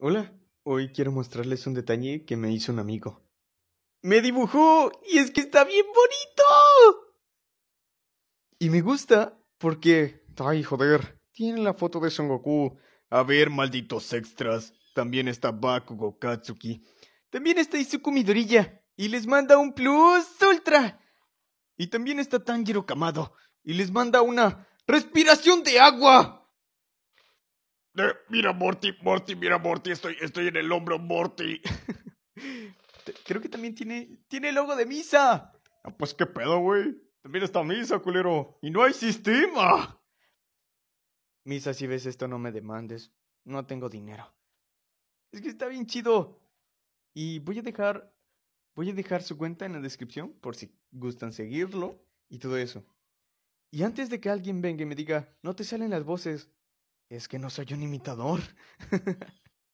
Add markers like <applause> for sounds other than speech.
Hola, hoy quiero mostrarles un detalle que me hizo un amigo. ¡Me dibujó! ¡Y es que está bien bonito! Y me gusta porque... ¡Ay, joder! Tiene la foto de Son Goku. A ver, malditos extras. También está Bakugo Katsuki. También está Izuku Midorilla. Y les manda un plus ultra. Y también está Tanjiro Kamado. Y les manda una respiración de agua mira, Morty, Morty, mira, Morty, estoy, estoy en el hombro, Morty. <laughs> Creo que también tiene, tiene logo de misa. Ah, pues qué pedo, güey. También está misa, culero. Y no hay sistema. Misa, si ves esto, no me demandes. No tengo dinero. Es que está bien chido. Y voy a dejar. Voy a dejar su cuenta en la descripción por si gustan seguirlo y todo eso. Y antes de que alguien venga y me diga, no te salen las voces, es que no soy un imitador. <laughs>